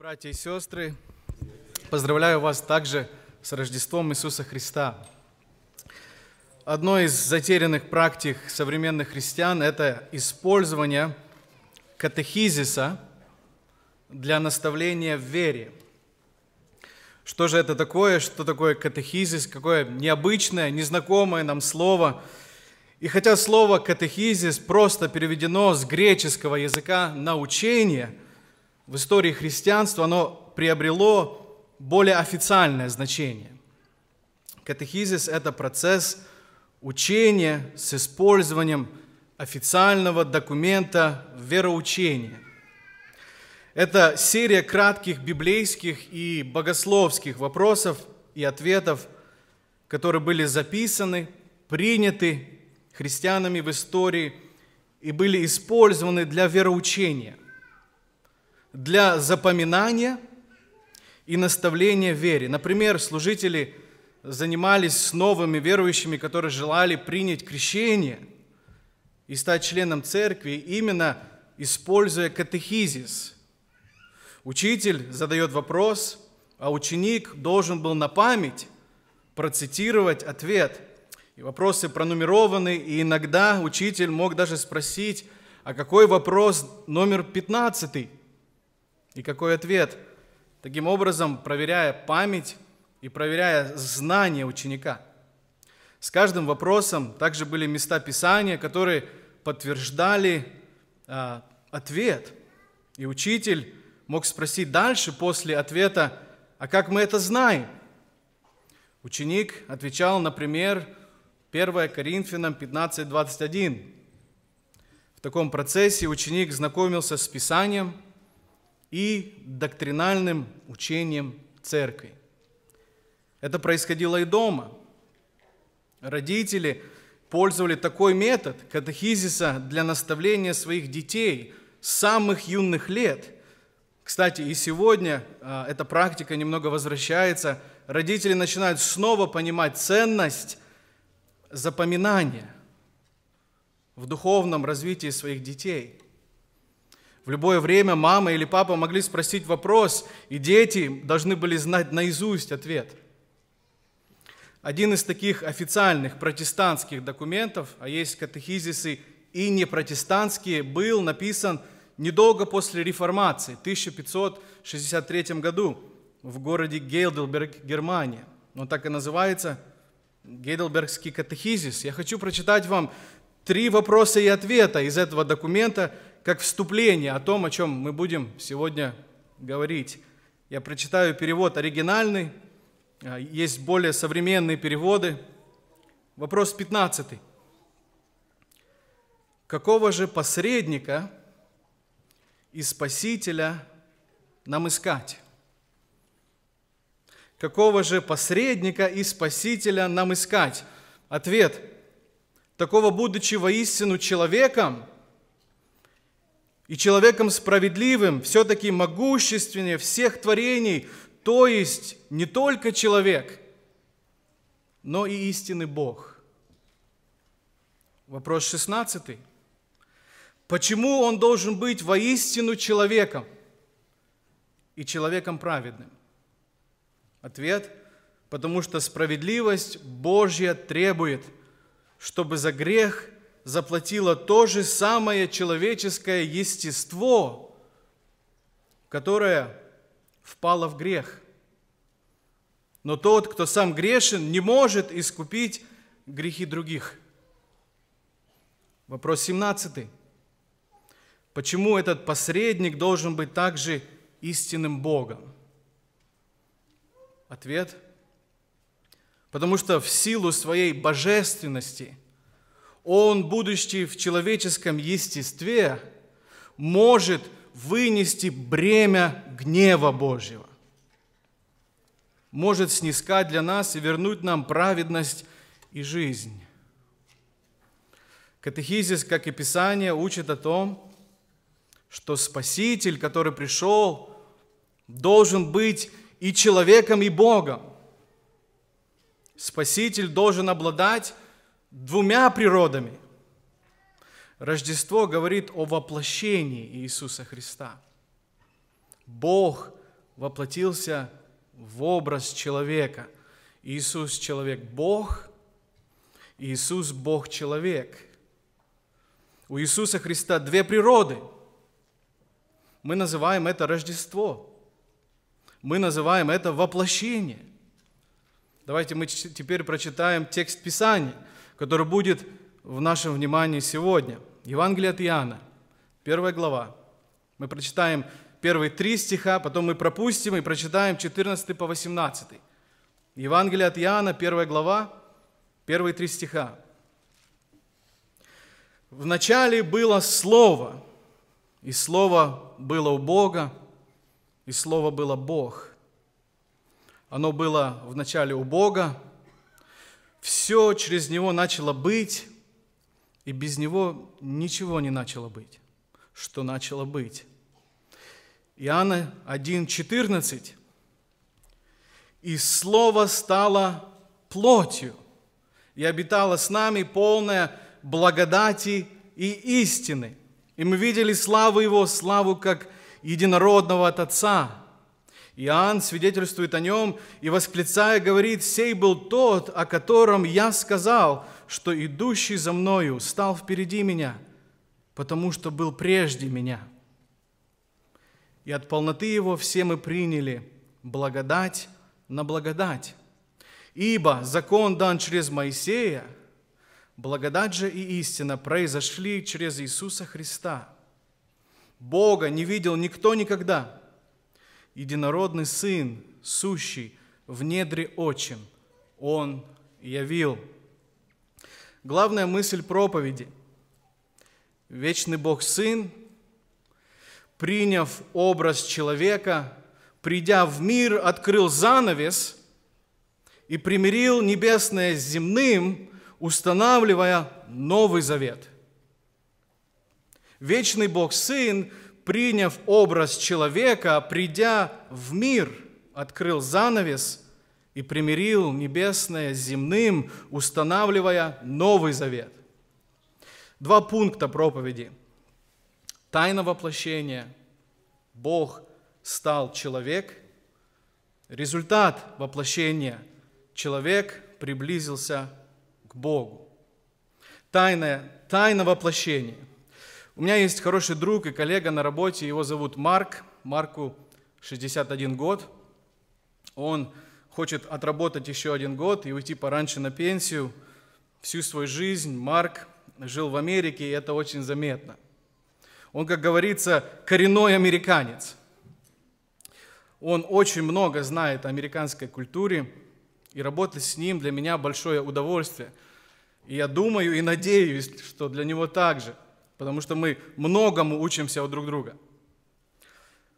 Братья и сестры, поздравляю вас также с Рождеством Иисуса Христа. Одной из затерянных практик современных христиан – это использование катехизиса для наставления в вере. Что же это такое? Что такое катехизис? Какое необычное, незнакомое нам слово? И хотя слово катехизис просто переведено с греческого языка на в истории христианства оно приобрело более официальное значение. Катехизис – это процесс учения с использованием официального документа вероучения. Это серия кратких библейских и богословских вопросов и ответов, которые были записаны, приняты христианами в истории и были использованы для вероучения – для запоминания и наставления в вере. Например, служители занимались с новыми верующими, которые желали принять крещение и стать членом церкви, именно используя катехизис. Учитель задает вопрос, а ученик должен был на память процитировать ответ. И вопросы пронумерованы, и иногда учитель мог даже спросить, а какой вопрос номер 15? И какой ответ? Таким образом, проверяя память и проверяя знание ученика. С каждым вопросом также были места Писания, которые подтверждали э, ответ. И учитель мог спросить дальше после ответа, а как мы это знаем? Ученик отвечал, например, 1 Коринфянам 15:21. В таком процессе ученик знакомился с Писанием – и доктринальным учением церкви. Это происходило и дома. Родители пользовали такой метод катехизиса для наставления своих детей с самых юных лет. Кстати, и сегодня а, эта практика немного возвращается. Родители начинают снова понимать ценность запоминания в духовном развитии своих детей – в любое время мама или папа могли спросить вопрос, и дети должны были знать наизусть ответ. Один из таких официальных протестантских документов, а есть катехизисы и непротестантские, был написан недолго после реформации, в 1563 году в городе Гейдельберг, Германия. Он так и называется Гейдельбергский катехизис. Я хочу прочитать вам три вопроса и ответа из этого документа – как вступление о том, о чем мы будем сегодня говорить. Я прочитаю перевод оригинальный, а, есть более современные переводы. Вопрос 15. Какого же посредника и спасителя нам искать? Какого же посредника и спасителя нам искать? Ответ. Такого, будучи воистину человеком – и человеком справедливым, все-таки могущественнее всех творений, то есть не только человек, но и истинный Бог. Вопрос 16. Почему он должен быть воистину человеком и человеком праведным? Ответ – потому что справедливость Божья требует, чтобы за грех – заплатило то же самое человеческое естество, которое впало в грех. Но тот, кто сам грешен, не может искупить грехи других. Вопрос 17. Почему этот посредник должен быть также истинным Богом? Ответ. Потому что в силу своей божественности – он, будучи в человеческом естестве, может вынести бремя гнева Божьего, может снискать для нас и вернуть нам праведность и жизнь. Катехизис, как и Писание, учит о том, что Спаситель, который пришел, должен быть и человеком, и Богом. Спаситель должен обладать двумя природами. Рождество говорит о воплощении Иисуса Христа. Бог воплотился в образ человека. Иисус – человек Бог, Иисус – Бог человек. У Иисуса Христа две природы. Мы называем это Рождество. Мы называем это воплощение. Давайте мы теперь прочитаем текст Писания – который будет в нашем внимании сегодня. Евангелие от Иоанна, первая глава. Мы прочитаем первые три стиха, потом мы пропустим и прочитаем 14 по 18. Евангелие от Иоанна, первая глава, первые три стиха. В начале было Слово, и Слово было у Бога, и Слово было Бог. Оно было в начале у Бога, все через него начало быть, и без него ничего не начало быть, что начало быть. Иоанна 1,14. «И Слово стало плотью, и обитало с нами полное благодати и истины. И мы видели славу Его, славу как единородного от Отца, Иоанн свидетельствует о нем и, восклицая, говорит, «Сей был тот, о котором я сказал, что идущий за мною стал впереди меня, потому что был прежде меня». И от полноты его все мы приняли благодать на благодать. Ибо закон дан через Моисея, благодать же и истина произошли через Иисуса Христа. Бога не видел никто никогда – единородный Сын, сущий, в недре отчим, Он явил. Главная мысль проповеди. Вечный Бог Сын, приняв образ человека, придя в мир, открыл занавес и примирил небесное с земным, устанавливая Новый Завет. Вечный Бог Сын – приняв образ человека, придя в мир, открыл занавес и примирил небесное с земным, устанавливая Новый Завет. Два пункта проповеди. Тайна воплощения. Бог стал человек. Результат воплощения. Человек приблизился к Богу. Тайное, тайна воплощения. У меня есть хороший друг и коллега на работе, его зовут Марк, Марку 61 год. Он хочет отработать еще один год и уйти пораньше на пенсию. Всю свою жизнь Марк жил в Америке, и это очень заметно. Он, как говорится, коренной американец. Он очень много знает о американской культуре, и работать с ним для меня большое удовольствие. И я думаю и надеюсь, что для него также – потому что мы многому учимся у друг друга.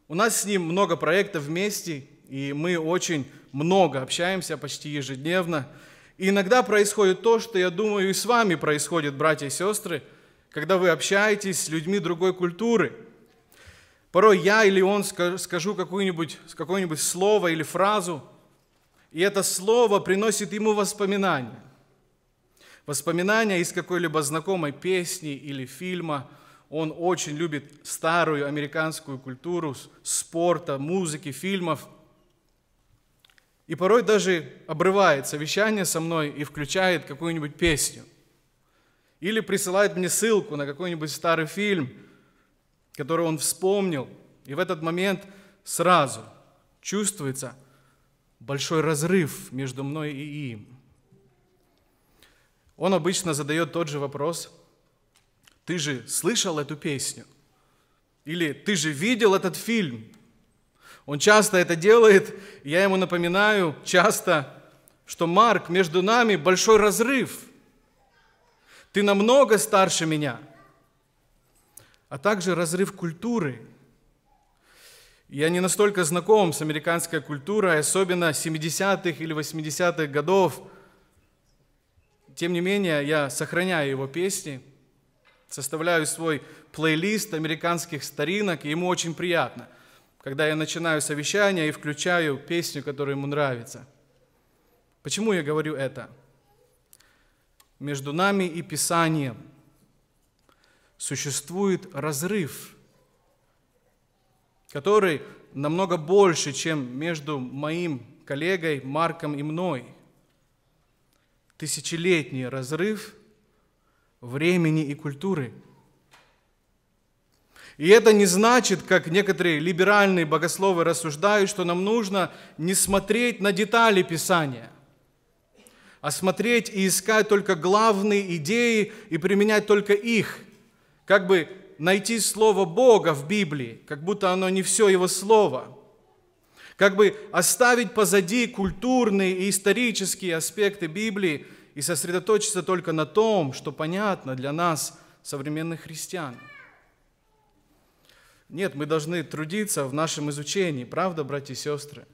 У нас с ним много проектов вместе, и мы очень много общаемся, почти ежедневно. И иногда происходит то, что, я думаю, и с вами происходит, братья и сестры, когда вы общаетесь с людьми другой культуры. Порой я или он скажу какое-нибудь какое слово или фразу, и это слово приносит ему воспоминания. Воспоминания из какой-либо знакомой песни или фильма. Он очень любит старую американскую культуру спорта, музыки, фильмов. И порой даже обрывает совещание со мной и включает какую-нибудь песню. Или присылает мне ссылку на какой-нибудь старый фильм, который он вспомнил. И в этот момент сразу чувствуется большой разрыв между мной и им – он обычно задает тот же вопрос. Ты же слышал эту песню? Или ты же видел этот фильм? Он часто это делает, и я ему напоминаю часто, что Марк, между нами большой разрыв. Ты намного старше меня. А также разрыв культуры. Я не настолько знаком с американской культурой, особенно 70-х или 80-х годов – тем не менее, я сохраняю его песни, составляю свой плейлист американских старинок, и ему очень приятно, когда я начинаю совещание и включаю песню, которая ему нравится. Почему я говорю это? Между нами и Писанием существует разрыв, который намного больше, чем между моим коллегой Марком и мной – тысячелетний разрыв времени и культуры. И это не значит, как некоторые либеральные богословы рассуждают, что нам нужно не смотреть на детали Писания, а смотреть и искать только главные идеи и применять только их. Как бы найти Слово Бога в Библии, как будто оно не все Его Слово – как бы оставить позади культурные и исторические аспекты Библии и сосредоточиться только на том, что понятно для нас, современных христиан. Нет, мы должны трудиться в нашем изучении, правда, братья и сестры?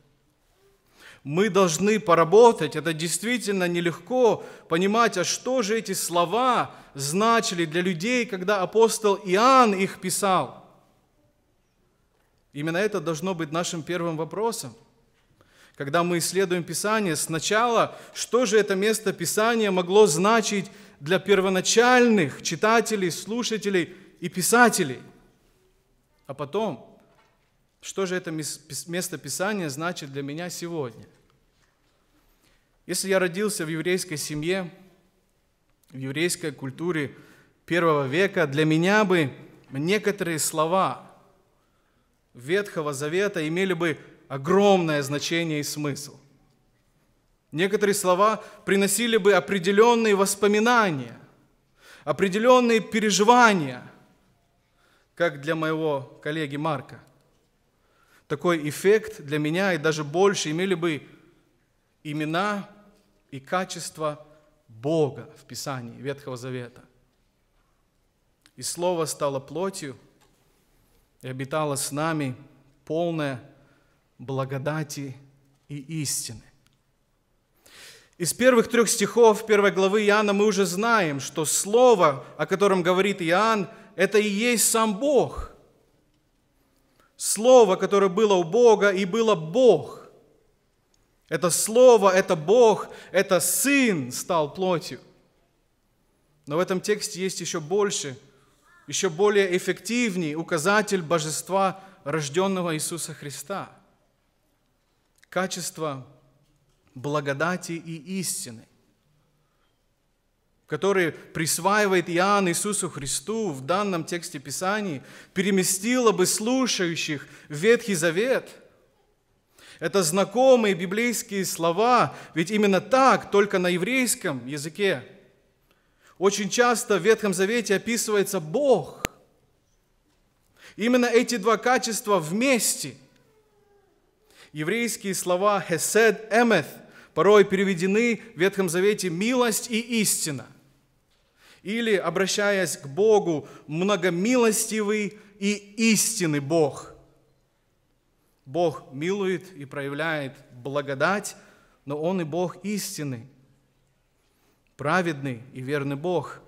Мы должны поработать, это действительно нелегко понимать, а что же эти слова значили для людей, когда апостол Иоанн их писал – Именно это должно быть нашим первым вопросом. Когда мы исследуем Писание, сначала, что же это место Писания могло значить для первоначальных читателей, слушателей и писателей? А потом, что же это место Писания значит для меня сегодня? Если я родился в еврейской семье, в еврейской культуре первого века, для меня бы некоторые слова, Ветхого Завета имели бы огромное значение и смысл. Некоторые слова приносили бы определенные воспоминания, определенные переживания, как для моего коллеги Марка. Такой эффект для меня и даже больше имели бы имена и качества Бога в Писании Ветхого Завета. И Слово стало плотью – и обитала с нами полная благодати и истины. Из первых трех стихов первой главы Иоанна мы уже знаем, что слово, о котором говорит Иоанн, это и есть сам Бог. Слово, которое было у Бога и было Бог. Это Слово, это Бог, это Сын стал плотью. Но в этом тексте есть еще больше – еще более эффективней указатель божества рожденного Иисуса Христа. Качество благодати и истины, которые присваивает Иоанн Иисусу Христу в данном тексте Писаний, переместило бы слушающих в Ветхий Завет – это знакомые библейские слова, ведь именно так, только на еврейском языке, очень часто в Ветхом Завете описывается Бог. Именно эти два качества вместе. Еврейские слова «хесед эмeth» порой переведены в Ветхом Завете «милость» и «истина». Или, обращаясь к Богу, «многомилостивый» и «истинный Бог». Бог милует и проявляет благодать, но Он и Бог истинный праведный и верный Бог.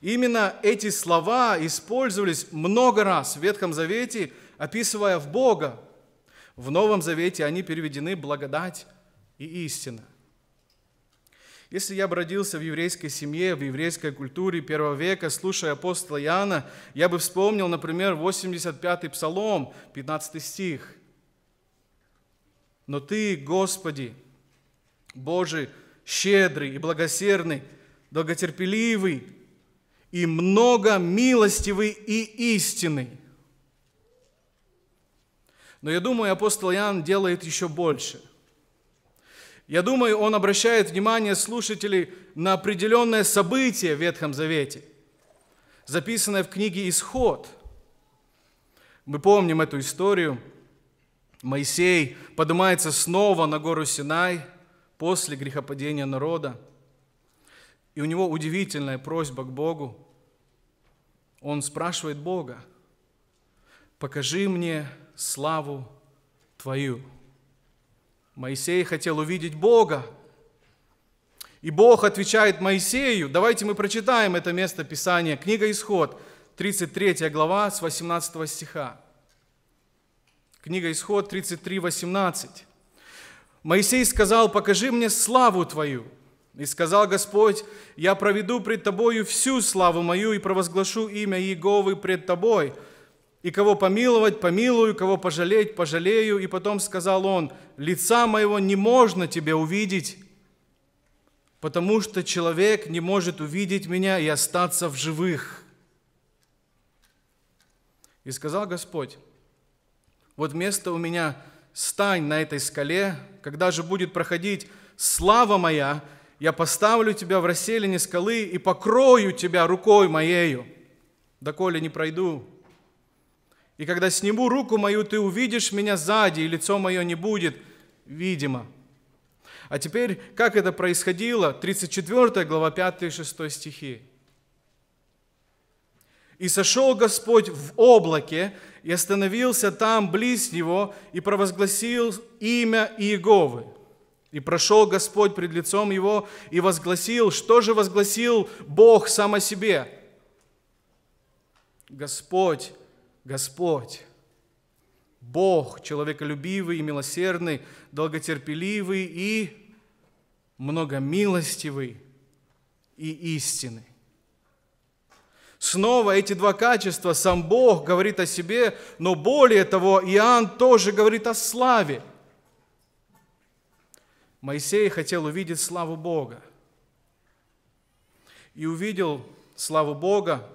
Именно эти слова использовались много раз в Ветхом Завете, описывая в Бога. В Новом Завете они переведены «благодать» и «истина». Если я бродился в еврейской семье, в еврейской культуре первого века, слушая апостола Иоанна, я бы вспомнил, например, 85-й Псалом, 15 стих. «Но Ты, Господи, Божий, щедрый и благосерный, долготерпеливый и много милостивый и истинный. Но я думаю, апостол Иоанн делает еще больше. Я думаю, он обращает внимание слушателей на определенное событие в Ветхом Завете, записанное в книге «Исход». Мы помним эту историю. Моисей поднимается снова на гору Синай – после грехопадения народа. И у него удивительная просьба к Богу. Он спрашивает Бога, покажи мне славу Твою. Моисей хотел увидеть Бога. И Бог отвечает Моисею, давайте мы прочитаем это место Писания, книга Исход, 33 глава с 18 стиха. Книга Исход 33, 18. Моисей сказал, покажи мне славу твою. И сказал Господь, я проведу пред тобою всю славу мою и провозглашу имя Иеговы пред тобой. И кого помиловать, помилую, кого пожалеть, пожалею. И потом сказал он, лица моего не можно тебе увидеть, потому что человек не может увидеть меня и остаться в живых. И сказал Господь, вот место у меня – стань на этой скале, когда же будет проходить слава моя, я поставлю тебя в расселине скалы и покрою тебя рукой моею, доколе не пройду. И когда сниму руку мою, ты увидишь меня сзади, и лицо мое не будет видимо. А теперь, как это происходило? 34 глава, 5 и 6 стихи. И сошел Господь в облаке, и остановился там близ него, и провозгласил имя Иеговы. И прошел Господь пред лицом его, и возгласил, что же возгласил Бог сам о себе? Господь, Господь, Бог, человеколюбивый и милосердный, долготерпеливый и многомилостивый и истинный. Снова эти два качества сам Бог говорит о себе, но более того, Иоанн тоже говорит о славе. Моисей хотел увидеть славу Бога. И увидел славу Бога,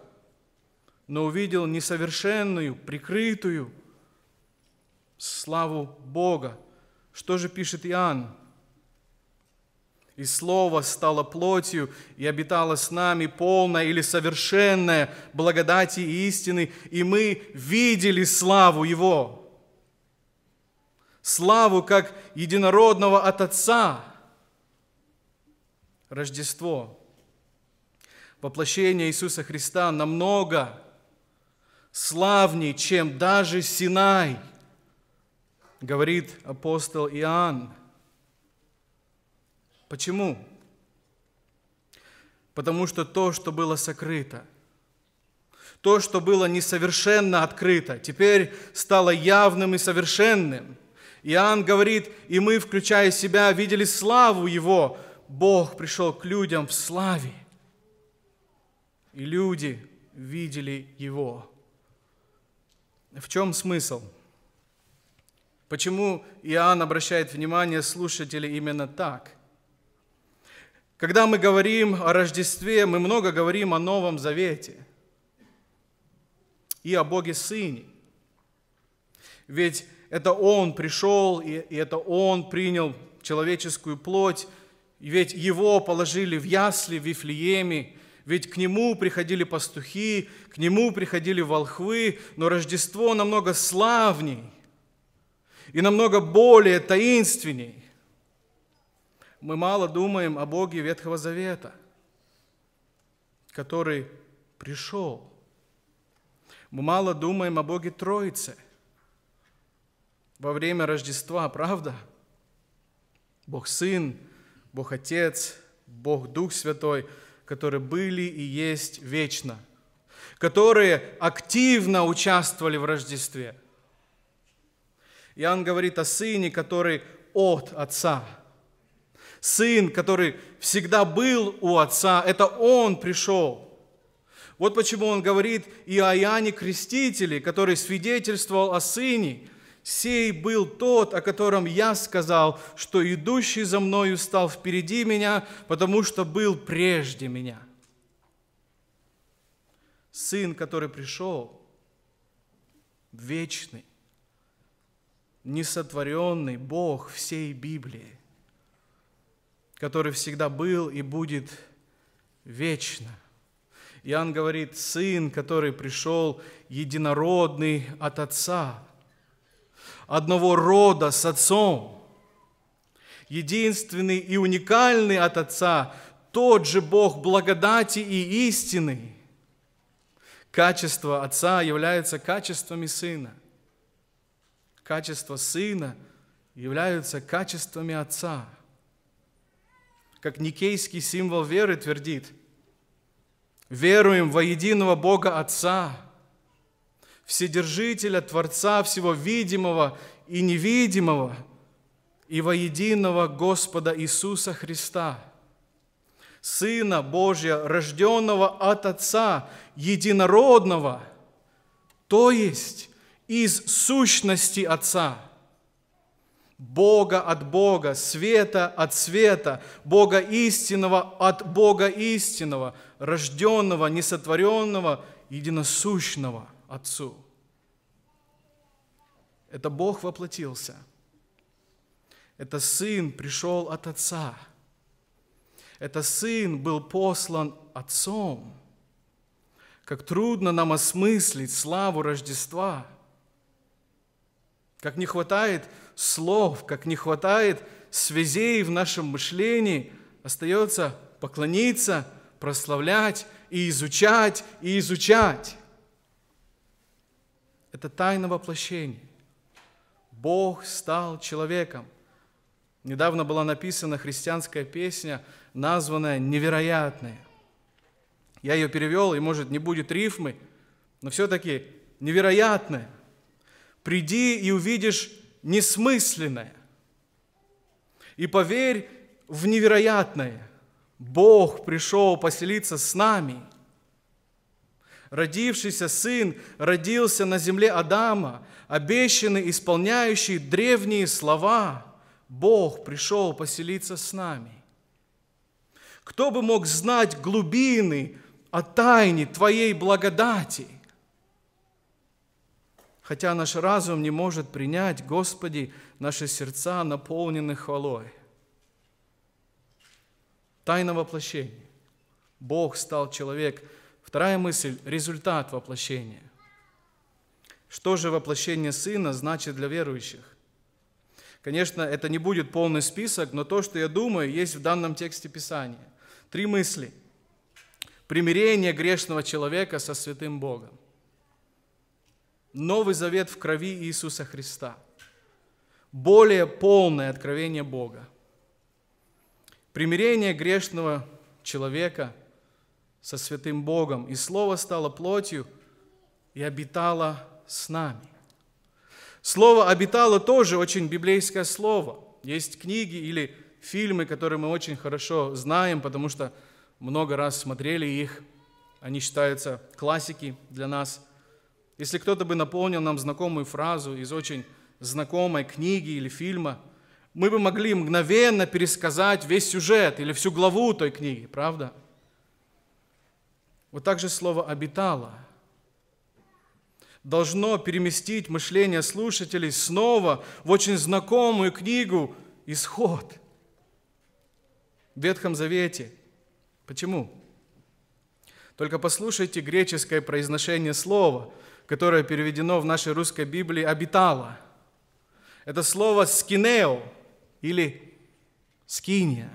но увидел несовершенную, прикрытую славу Бога. Что же пишет Иоанн? И Слово стало плотью и обитало с нами полное или совершенное благодати и истины, и мы видели славу Его. Славу как единородного от Отца. Рождество. Воплощение Иисуса Христа намного славней, чем даже Синай, говорит апостол Иоанн. Почему? Потому что то, что было сокрыто, то, что было несовершенно открыто, теперь стало явным и совершенным. Иоанн говорит, и мы, включая себя, видели славу Его. Бог пришел к людям в славе. И люди видели Его. В чем смысл? Почему Иоанн обращает внимание слушателей именно так – когда мы говорим о Рождестве, мы много говорим о Новом Завете и о Боге Сыне. Ведь это Он пришел, и это Он принял человеческую плоть, ведь Его положили в ясли, в Вифлееме, ведь к Нему приходили пастухи, к Нему приходили волхвы, но Рождество намного славней и намного более таинственней мы мало думаем о Боге Ветхого Завета, который пришел. Мы мало думаем о Боге Троице во время Рождества, правда? Бог Сын, Бог Отец, Бог Дух Святой, которые были и есть вечно, которые активно участвовали в Рождестве. Иоанн говорит о Сыне, который от Отца – Сын, который всегда был у Отца, это Он пришел. Вот почему он говорит и о Иоанне Крестителе, который свидетельствовал о Сыне. «Сей был тот, о котором я сказал, что идущий за мною стал впереди меня, потому что был прежде меня». Сын, который пришел, вечный, несотворенный Бог всей Библии который всегда был и будет вечно. Иоанн говорит, Сын, который пришел единородный от Отца, одного рода с Отцом, единственный и уникальный от Отца, тот же Бог благодати и истины. Качество Отца является качествами Сына. Качество Сына являются качествами Отца – как никейский символ веры твердит, веруем во единого Бога Отца, Вседержителя, Творца всего видимого и невидимого, и во единого Господа Иисуса Христа, Сына Божия, рожденного от Отца, единородного, то есть из сущности Отца – Бога от Бога, света от света, Бога истинного от Бога истинного, рожденного, несотворенного, единосущного Отцу. Это Бог воплотился. Это Сын пришел от Отца. Это Сын был послан Отцом. Как трудно нам осмыслить славу Рождества. Как не хватает – слов, как не хватает связей в нашем мышлении, остается поклониться, прославлять и изучать, и изучать. Это тайна воплощения. Бог стал человеком. Недавно была написана христианская песня, названная «Невероятная». Я ее перевел, и, может, не будет рифмы, но все-таки невероятная. «Приди и увидишь несмысленное. И поверь в невероятное. Бог пришел поселиться с нами. Родившийся сын родился на земле Адама, обещанный, исполняющий древние слова. Бог пришел поселиться с нами. Кто бы мог знать глубины о тайне Твоей благодати – хотя наш разум не может принять, Господи, наши сердца наполнены хвалой. Тайна воплощения. Бог стал человек. Вторая мысль – результат воплощения. Что же воплощение Сына значит для верующих? Конечно, это не будет полный список, но то, что я думаю, есть в данном тексте Писания. Три мысли. Примирение грешного человека со святым Богом. Новый завет в крови Иисуса Христа. Более полное откровение Бога. Примирение грешного человека со святым Богом. И Слово стало плотью и обитало с нами. Слово «обитало» тоже очень библейское слово. Есть книги или фильмы, которые мы очень хорошо знаем, потому что много раз смотрели их. Они считаются классики для нас – если кто-то бы наполнил нам знакомую фразу из очень знакомой книги или фильма, мы бы могли мгновенно пересказать весь сюжет или всю главу той книги, правда? Вот так же слово «обитало» должно переместить мышление слушателей снова в очень знакомую книгу «Исход» в Ветхом Завете. Почему? Только послушайте греческое произношение слова – которое переведено в нашей русской Библии «обитала». Это слово «скинео» или «скиния».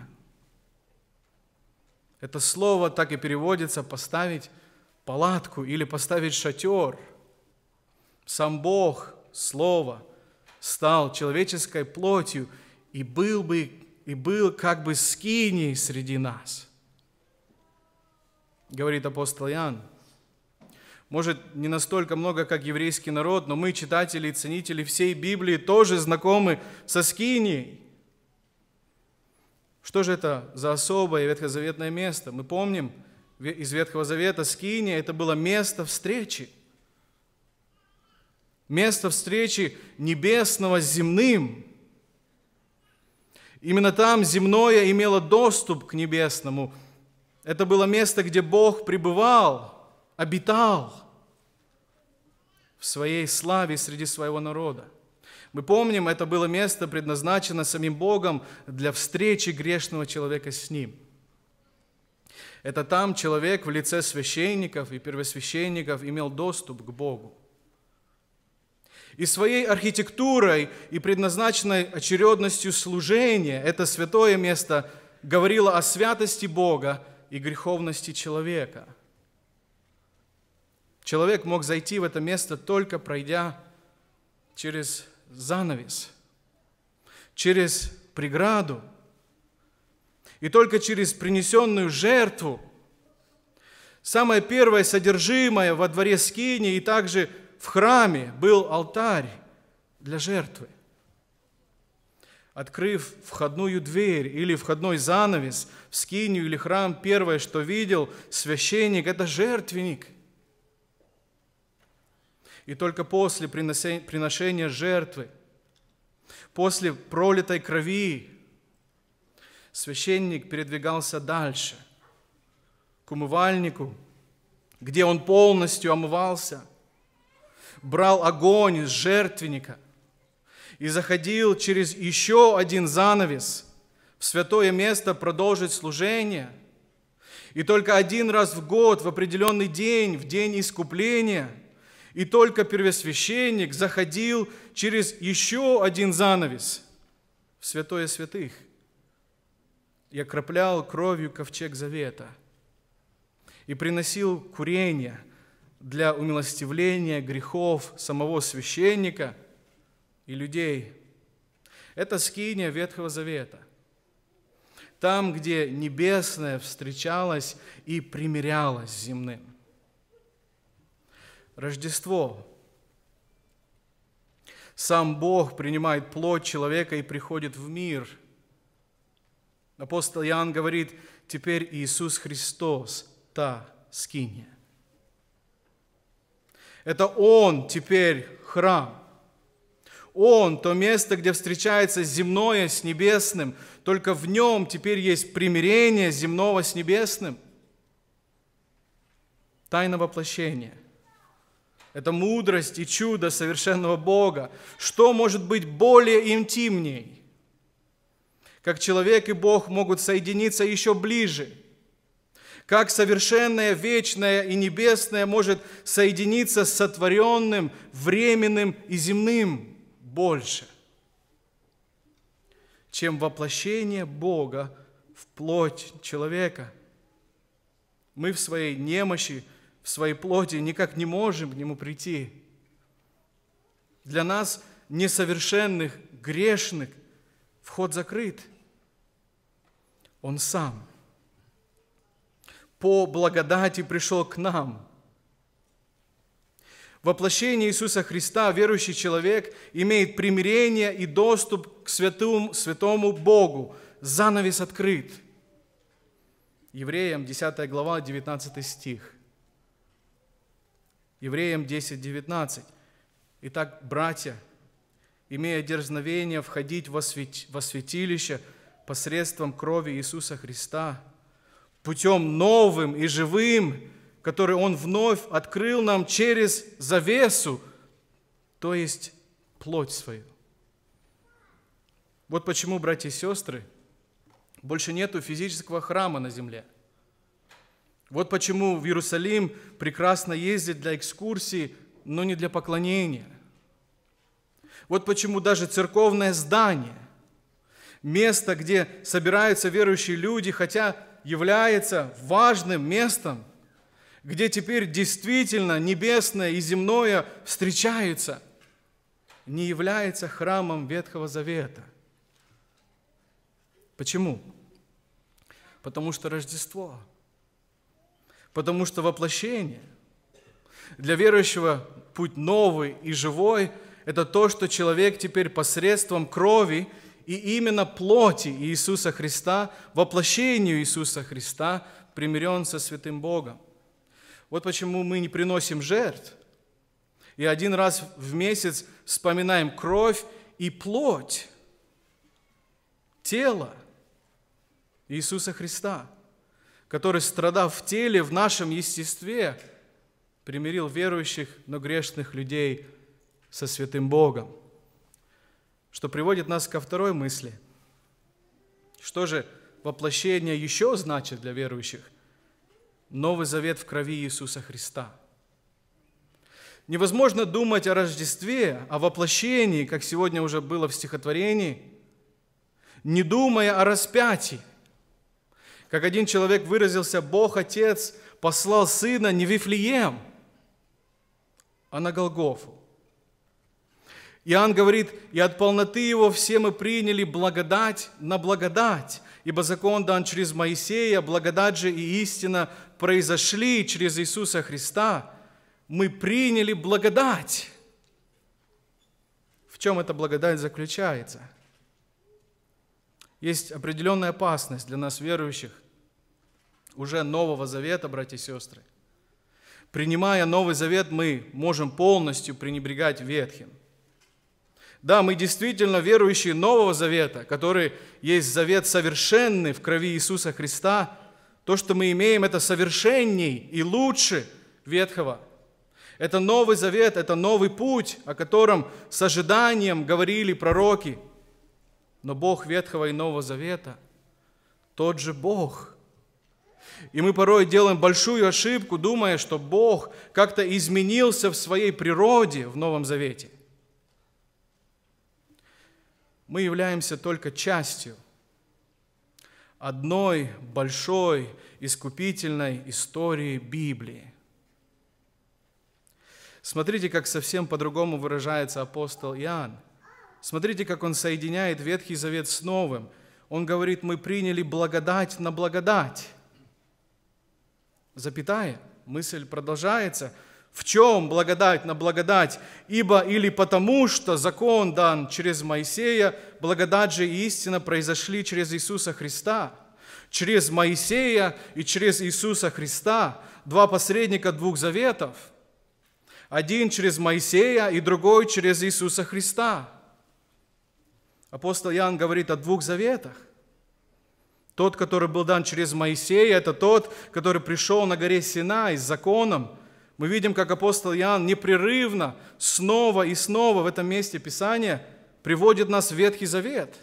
Это слово так и переводится «поставить палатку» или «поставить шатер». Сам Бог, Слово, стал человеческой плотью и был, бы, и был как бы скиней среди нас. Говорит апостол Иоанн, может, не настолько много, как еврейский народ, но мы, читатели и ценители всей Библии, тоже знакомы со Скинией. Что же это за особое ветхозаветное место? Мы помним из Ветхого Завета Скиния – это было место встречи. Место встречи небесного с земным. Именно там земное имело доступ к небесному. Это было место, где Бог пребывал – обитал в своей славе среди своего народа. Мы помним, это было место предназначено самим Богом для встречи грешного человека с Ним. Это там человек в лице священников и первосвященников имел доступ к Богу. И своей архитектурой и предназначенной очередностью служения это святое место говорило о святости Бога и греховности человека – Человек мог зайти в это место только пройдя через занавес, через преграду, и только через принесенную жертву. Самое первое содержимое во дворе скини и также в храме был алтарь для жертвы. Открыв входную дверь или входной занавес в скинию или храм, первое, что видел священник, это жертвенник – и только после приношения жертвы, после пролитой крови, священник передвигался дальше, к умывальнику, где он полностью омывался, брал огонь из жертвенника и заходил через еще один занавес в святое место продолжить служение. И только один раз в год, в определенный день, в день искупления – и только первосвященник заходил через еще один занавес в святое святых и окроплял кровью ковчег завета и приносил курение для умилостивления грехов самого священника и людей. Это скиния Ветхого Завета там, где небесное встречалось и примирялось с земным. Рождество. Сам Бог принимает плоть человека и приходит в мир. Апостол Иоанн говорит, теперь Иисус Христос – та скиния. Это Он теперь храм. Он – то место, где встречается земное с небесным. Только в нем теперь есть примирение земного с небесным. Тайна воплощения – это мудрость и чудо совершенного Бога. Что может быть более интимней? Как человек и Бог могут соединиться еще ближе? Как совершенное, вечное и небесное может соединиться с сотворенным, временным и земным больше, чем воплощение Бога в плоть человека? Мы в своей немощи – в своей плоти, никак не можем к Нему прийти. Для нас, несовершенных, грешных, вход закрыт. Он сам по благодати пришел к нам. Воплощение Иисуса Христа верующий человек имеет примирение и доступ к святому, святому Богу. Занавес открыт. Евреям 10 глава, 19 стих. Евреям 10.19. Итак, братья, имея дерзновение входить во, свят... во святилище посредством крови Иисуса Христа, путем новым и живым, который Он вновь открыл нам через завесу, то есть плоть свою. Вот почему, братья и сестры, больше нету физического храма на земле – вот почему в Иерусалим прекрасно ездить для экскурсий, но не для поклонения. Вот почему даже церковное здание, место, где собираются верующие люди, хотя является важным местом, где теперь действительно небесное и земное встречаются, не является храмом Ветхого Завета. Почему? Потому что Рождество – Потому что воплощение для верующего путь новый и живой – это то, что человек теперь посредством крови и именно плоти Иисуса Христа, воплощению Иисуса Христа, примирен со святым Богом. Вот почему мы не приносим жертв. И один раз в месяц вспоминаем кровь и плоть, тело Иисуса Христа – который, страдав в теле, в нашем естестве, примирил верующих, но грешных людей со святым Богом. Что приводит нас ко второй мысли. Что же воплощение еще значит для верующих? Новый завет в крови Иисуса Христа. Невозможно думать о Рождестве, о воплощении, как сегодня уже было в стихотворении, не думая о распятии – как один человек выразился, Бог Отец послал Сына не в Вифлеем, а на Голгофу. Иоанн говорит, «И от полноты Его все мы приняли благодать на благодать, ибо закон дан через Моисея, благодать же и истина произошли через Иисуса Христа. Мы приняли благодать». В чем эта благодать заключается – есть определенная опасность для нас, верующих, уже Нового Завета, братья и сестры. Принимая Новый Завет, мы можем полностью пренебрегать Ветхим. Да, мы действительно верующие Нового Завета, который есть завет совершенный в крови Иисуса Христа. То, что мы имеем, это совершенней и лучше Ветхого. Это Новый Завет, это новый путь, о котором с ожиданием говорили пророки – но Бог Ветхого и Нового Завета тот же Бог – и мы порой делаем большую ошибку, думая, что Бог как-то изменился в своей природе в Новом Завете. Мы являемся только частью одной большой искупительной истории Библии. Смотрите, как совсем по-другому выражается апостол Иоанн. Смотрите, как он соединяет Ветхий Завет с Новым. Он говорит, мы приняли благодать на благодать. Запятая, мысль продолжается. В чем благодать на благодать? Ибо или потому, что закон дан через Моисея, благодать же и истина произошли через Иисуса Христа. Через Моисея и через Иисуса Христа. Два посредника двух заветов. Один через Моисея и другой через Иисуса Христа. Апостол Иоанн говорит о двух заветах. Тот, который был дан через Моисея, это тот, который пришел на горе Синай с законом. Мы видим, как апостол Иоанн непрерывно, снова и снова в этом месте Писания приводит нас в Ветхий Завет.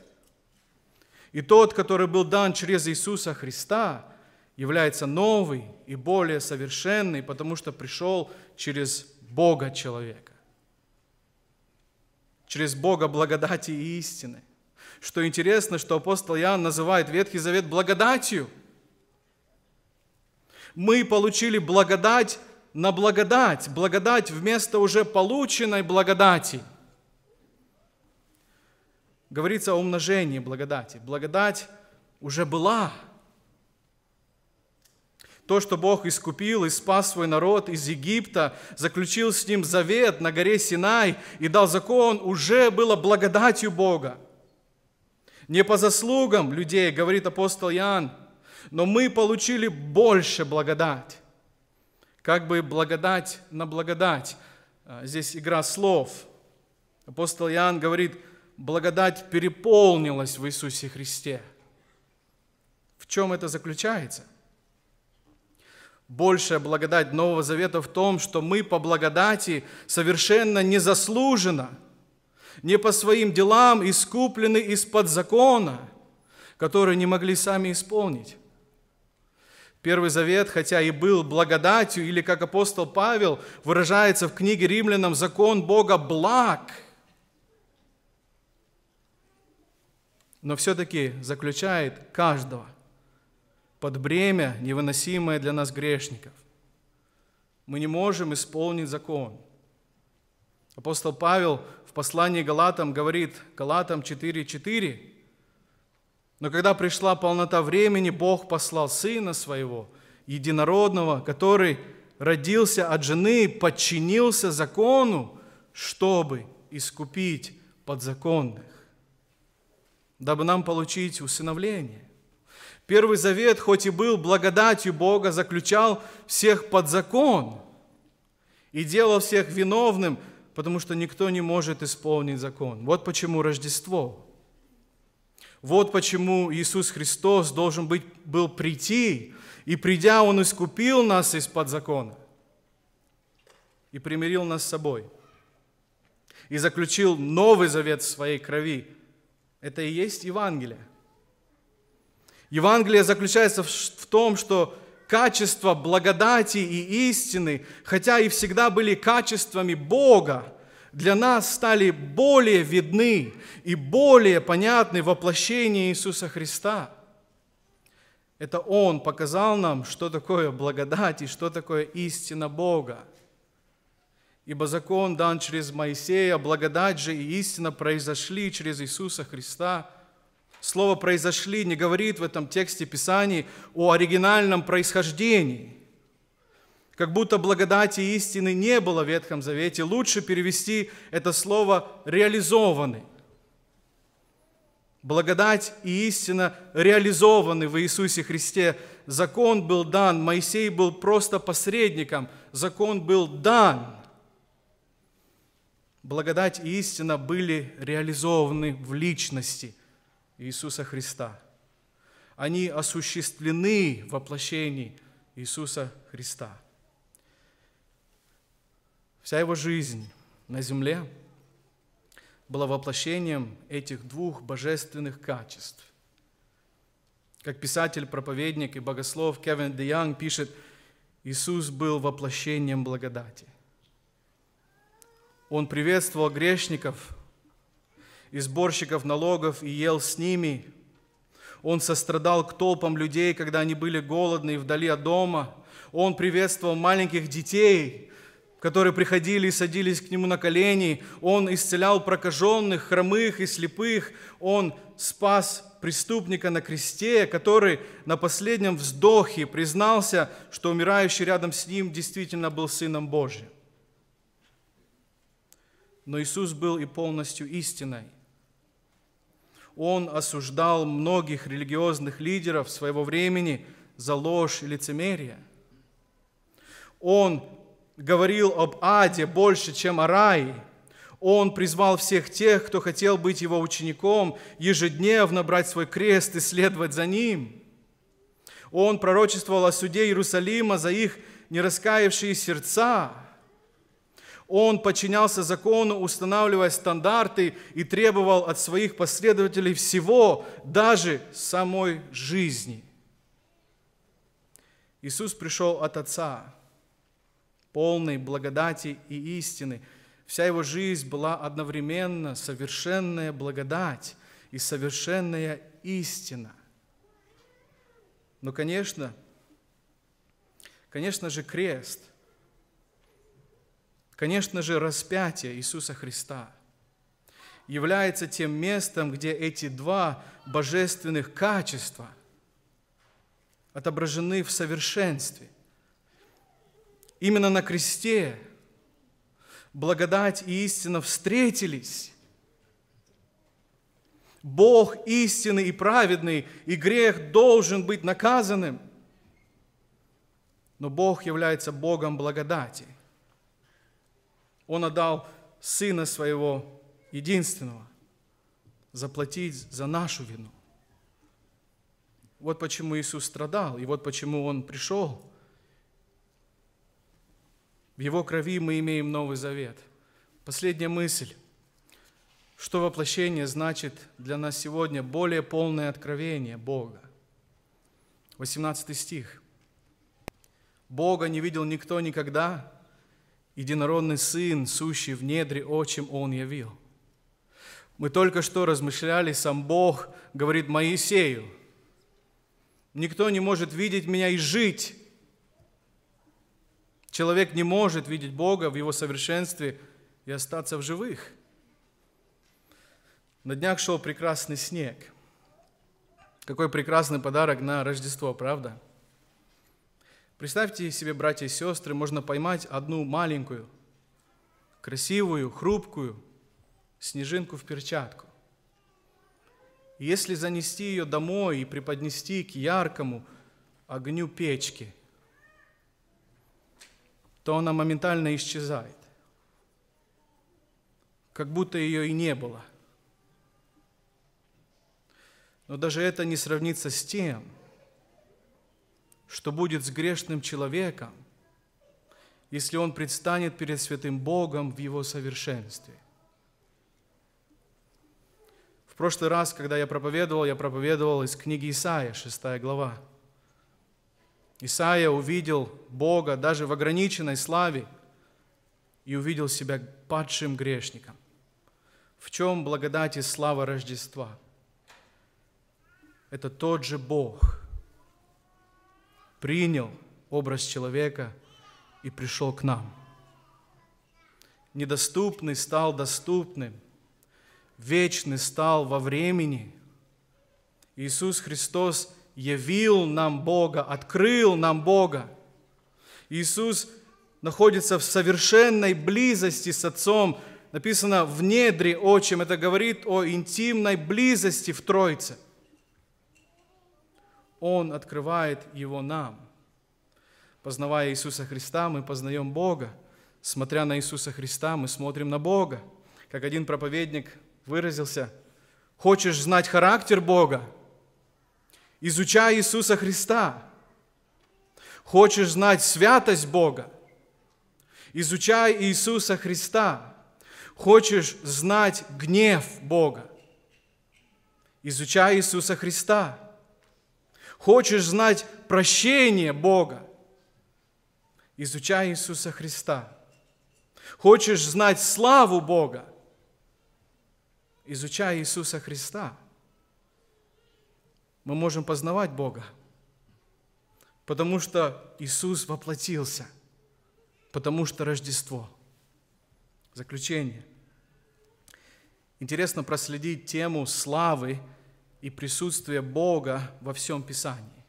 И тот, который был дан через Иисуса Христа, является новый и более совершенный, потому что пришел через Бога человека через Бога благодати и истины. Что интересно, что апостол Иоанн называет Ветхий Завет благодатью. Мы получили благодать на благодать, благодать вместо уже полученной благодати. Говорится о умножении благодати. Благодать уже была, то, что Бог искупил и спас свой народ из Египта, заключил с ним завет на горе Синай и дал закон, уже было благодатью Бога. Не по заслугам людей, говорит апостол Иоанн, но мы получили больше благодать. Как бы благодать на благодать. А, здесь игра слов. Апостол Иоанн говорит, благодать переполнилась в Иисусе Христе. В чем это заключается? Большая благодать Нового Завета в том, что мы по благодати совершенно незаслуженно, не по своим делам искуплены из-под закона, который не могли сами исполнить. Первый завет, хотя и был благодатью, или как апостол Павел выражается в книге римлянам, закон Бога благ, но все-таки заключает каждого под бремя, невыносимое для нас грешников. Мы не можем исполнить закон. Апостол Павел в послании Галатам говорит, Галатам 4.4, «Но когда пришла полнота времени, Бог послал Сына Своего, Единородного, который родился от жены, подчинился закону, чтобы искупить подзаконных, дабы нам получить усыновление. Первый завет, хоть и был благодатью Бога, заключал всех под закон и делал всех виновным, потому что никто не может исполнить закон. Вот почему Рождество. Вот почему Иисус Христос должен быть, был прийти, и придя, Он искупил нас из-под закона и примирил нас с собой и заключил новый завет в своей крови. Это и есть Евангелие. Евангелие заключается в том, что качества благодати и истины, хотя и всегда были качествами Бога, для нас стали более видны и более понятны воплощение Иисуса Христа. Это Он показал нам, что такое благодать и что такое истина Бога. Ибо закон дан через Моисея, благодать же и истина произошли через Иисуса Христа – Слово «произошли» не говорит в этом тексте Писаний о оригинальном происхождении. Как будто благодати истины не было в Ветхом Завете. Лучше перевести это слово «реализованы». Благодать и истина реализованы в Иисусе Христе. Закон был дан, Моисей был просто посредником. Закон был дан. Благодать и истина были реализованы в личности – Иисуса Христа. Они осуществлены в воплощении Иисуса Христа. Вся его жизнь на земле была воплощением этих двух божественных качеств. Как писатель, проповедник и богослов Кевин Де Янг пишет, Иисус был воплощением благодати. Он приветствовал грешников – и сборщиков налогов и ел с ними. Он сострадал к толпам людей, когда они были голодны и вдали от дома. Он приветствовал маленьких детей, которые приходили и садились к нему на колени. Он исцелял прокаженных, хромых и слепых. Он спас преступника на кресте, который на последнем вздохе признался, что умирающий рядом с ним действительно был Сыном Божьим. Но Иисус был и полностью истиной – он осуждал многих религиозных лидеров своего времени за ложь и лицемерие. Он говорил об аде больше, чем о рае. Он призвал всех тех, кто хотел быть его учеником, ежедневно брать свой крест и следовать за ним. Он пророчествовал о суде Иерусалима за их нераскаявшие сердца – он подчинялся закону, устанавливая стандарты и требовал от своих последователей всего, даже самой жизни. Иисус пришел от Отца, полной благодати и истины. Вся его жизнь была одновременно совершенная благодать и совершенная истина. Но, конечно, конечно же, крест – Конечно же, распятие Иисуса Христа является тем местом, где эти два божественных качества отображены в совершенстве. Именно на кресте благодать и истина встретились. Бог истинный и праведный, и грех должен быть наказанным. Но Бог является Богом благодати. Он отдал Сына Своего единственного заплатить за нашу вину. Вот почему Иисус страдал, и вот почему Он пришел. В Его крови мы имеем Новый Завет. Последняя мысль. Что воплощение значит для нас сегодня? Более полное откровение Бога. 18 стих. Бога не видел никто никогда, единородный Сын, сущий в недре отчим, Он явил. Мы только что размышляли, сам Бог говорит Моисею, никто не может видеть меня и жить. Человек не может видеть Бога в его совершенстве и остаться в живых. На днях шел прекрасный снег. Какой прекрасный подарок на Рождество, правда? Правда? Представьте себе, братья и сестры, можно поймать одну маленькую, красивую, хрупкую снежинку в перчатку. И если занести ее домой и преподнести к яркому огню печки, то она моментально исчезает, как будто ее и не было. Но даже это не сравнится с тем, что будет с грешным человеком, если он предстанет перед святым Богом в его совершенстве. В прошлый раз, когда я проповедовал, я проповедовал из книги Исаия, 6 глава. Исаия увидел Бога даже в ограниченной славе и увидел себя падшим грешником. В чем благодать и слава Рождества? Это тот же Бог – принял образ человека и пришел к нам. Недоступный стал доступным, вечный стал во времени. Иисус Христос явил нам Бога, открыл нам Бога. Иисус находится в совершенной близости с Отцом. Написано «в недре отчим». Это говорит о интимной близости в Троице. Он открывает его нам. Познавая Иисуса Христа, мы познаем Бога. Смотря на Иисуса Христа, мы смотрим на Бога. Как один проповедник выразился, хочешь знать характер Бога, изучай Иисуса Христа. Хочешь знать святость Бога, изучай Иисуса Христа. Хочешь знать гнев Бога, изучай Иисуса Христа. Хочешь знать прощение Бога? Изучай Иисуса Христа. Хочешь знать славу Бога? Изучай Иисуса Христа. Мы можем познавать Бога, потому что Иисус воплотился, потому что Рождество. Заключение. Интересно проследить тему славы – и присутствие Бога во всем Писании.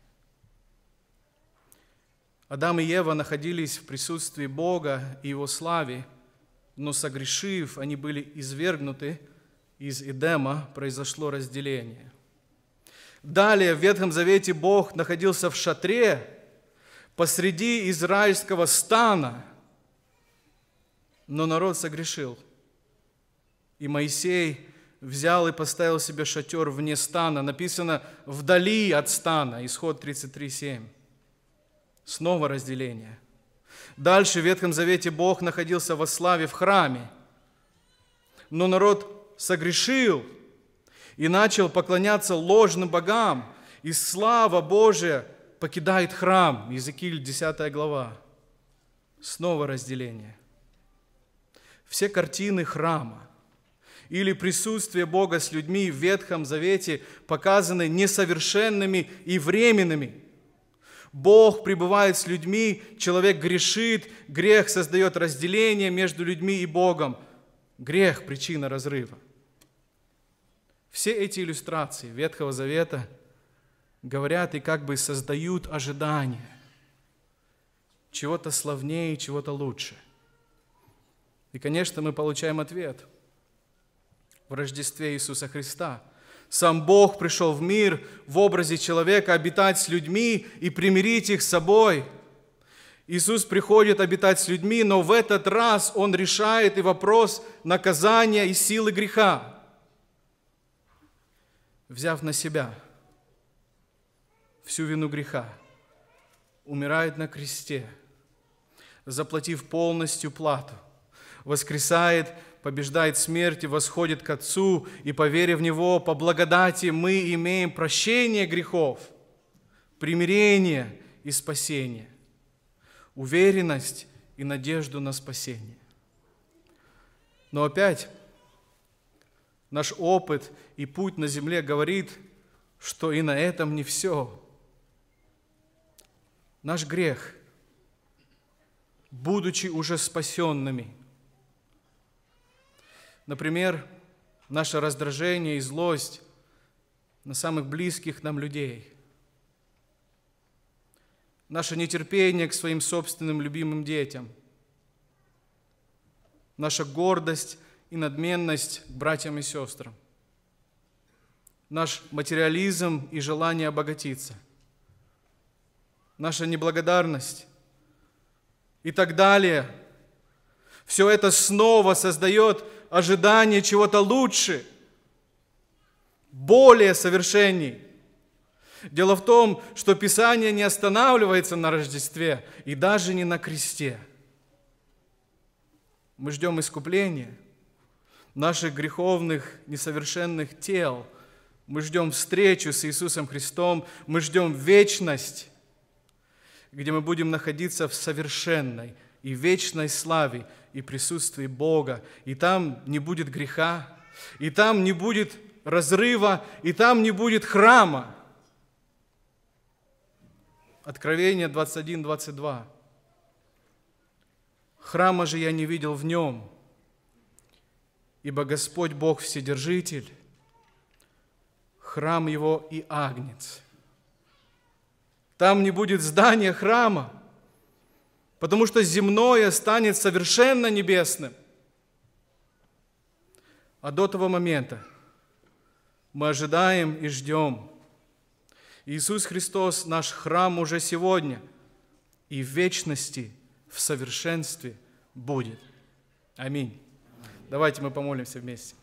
Адам и Ева находились в присутствии Бога и Его славе, но согрешив, они были извергнуты из Эдема, произошло разделение. Далее в Ветхом Завете Бог находился в шатре посреди израильского стана, но народ согрешил. И Моисей взял и поставил себе шатер вне стана. Написано «вдали от стана», исход 33.7. Снова разделение. Дальше в Ветхом Завете Бог находился во славе в храме. Но народ согрешил и начал поклоняться ложным богам. И слава Божия покидает храм. Иезекииль 10 глава. Снова разделение. Все картины храма – или присутствие Бога с людьми в Ветхом Завете показаны несовершенными и временными. Бог пребывает с людьми, человек грешит, грех создает разделение между людьми и Богом. Грех – причина разрыва. Все эти иллюстрации Ветхого Завета говорят и как бы создают ожидание чего-то славнее, чего-то лучше. И, конечно, мы получаем ответ – в Рождестве Иисуса Христа. Сам Бог пришел в мир в образе человека обитать с людьми и примирить их с собой. Иисус приходит обитать с людьми, но в этот раз Он решает и вопрос наказания и силы греха, взяв на себя всю вину греха, умирает на кресте, заплатив полностью плату, воскресает побеждает смерть и восходит к Отцу, и по вере в Него, по благодати мы имеем прощение грехов, примирение и спасение, уверенность и надежду на спасение. Но опять наш опыт и путь на земле говорит, что и на этом не все. Наш грех, будучи уже спасенными – Например, наше раздражение и злость на самых близких нам людей. Наше нетерпение к своим собственным любимым детям. Наша гордость и надменность к братьям и сестрам. Наш материализм и желание обогатиться. Наша неблагодарность и так далее – все это снова создает ожидание чего-то лучше, более совершенней. Дело в том, что Писание не останавливается на Рождестве и даже не на кресте. Мы ждем искупления наших греховных, несовершенных тел. Мы ждем встречу с Иисусом Христом. Мы ждем вечность, где мы будем находиться в совершенной и вечной славе, и присутствии Бога, и там не будет греха, и там не будет разрыва, и там не будет храма. Откровение 21, 22. Храма же я не видел в нем, ибо Господь Бог Вседержитель, храм его и агнец. Там не будет здания храма, потому что земное станет совершенно небесным. А до того момента мы ожидаем и ждем. Иисус Христос, наш храм уже сегодня и в вечности в совершенстве будет. Аминь. Давайте мы помолимся вместе.